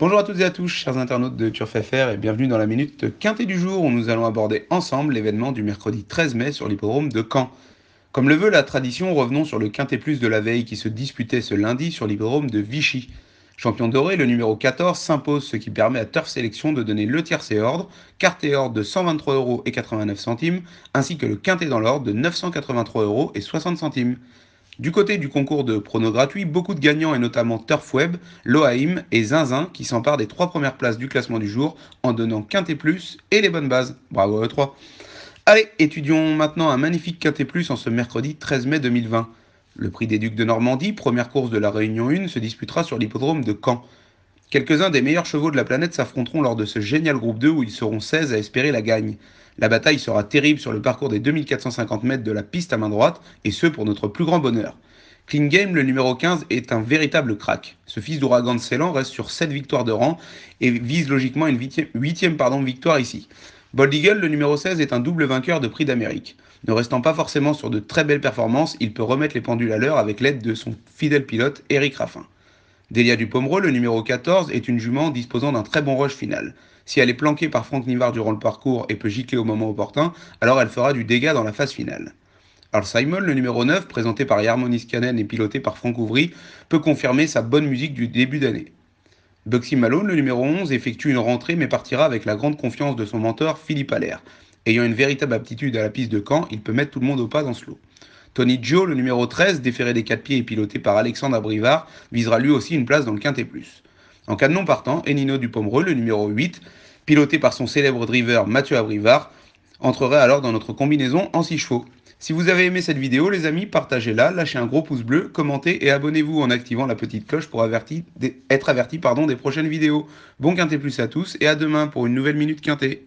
Bonjour à toutes et à tous, chers internautes de TurfFR et bienvenue dans la minute quintée du jour où nous allons aborder ensemble l'événement du mercredi 13 mai sur l'hippodrome de Caen. Comme le veut la tradition, revenons sur le quintet plus de la veille qui se disputait ce lundi sur l'hippodrome de Vichy. Champion doré, le numéro 14 s'impose, ce qui permet à Turf Sélection de donner le tiercé ordre, carte et ordre de 123,89 euros, ainsi que le quintet dans l'ordre de 983,60 euros. Du côté du concours de pronos gratuits, beaucoup de gagnants et notamment Turfweb, Loaim et Zinzin qui s'emparent des trois premières places du classement du jour en donnant Quinté plus et les bonnes bases. Bravo à trois. Allez, étudions maintenant un magnifique Quinté plus en ce mercredi 13 mai 2020. Le prix des Ducs de Normandie, première course de la Réunion 1, se disputera sur l'hippodrome de Caen. Quelques-uns des meilleurs chevaux de la planète s'affronteront lors de ce génial groupe 2 où ils seront 16 à espérer la gagne. La bataille sera terrible sur le parcours des 2450 mètres de la piste à main droite, et ce pour notre plus grand bonheur. Clean Game, le numéro 15, est un véritable crack. Ce fils d'ouragan de Ceylan reste sur 7 victoires de rang et vise logiquement une 8e, victoire ici. Bold Eagle, le numéro 16, est un double vainqueur de prix d'Amérique. Ne restant pas forcément sur de très belles performances, il peut remettre les pendules à l'heure avec l'aide de son fidèle pilote Eric Raffin. Delia Dupomereux, le numéro 14, est une jument disposant d'un très bon rush final. Si elle est planquée par Franck Nivard durant le parcours et peut gicler au moment opportun, alors elle fera du dégât dans la phase finale. Al Simon, le numéro 9, présenté par Yarmonis Canen et piloté par Franck Ouvry, peut confirmer sa bonne musique du début d'année. Buxy Malone, le numéro 11, effectue une rentrée mais partira avec la grande confiance de son mentor Philippe Allaire. Ayant une véritable aptitude à la piste de camp, il peut mettre tout le monde au pas dans ce lot. Tony Joe, le numéro 13, déféré des 4 pieds et piloté par Alexandre Abrivard, visera lui aussi une place dans le quintet plus. En cas de non partant, Enino Dupomereux, le numéro 8, piloté par son célèbre driver Mathieu Abrivard, entrerait alors dans notre combinaison en 6 chevaux. Si vous avez aimé cette vidéo, les amis, partagez-la, lâchez un gros pouce bleu, commentez et abonnez-vous en activant la petite cloche pour être averti des prochaines vidéos. Bon Quintet Plus à tous et à demain pour une nouvelle Minute Quintet.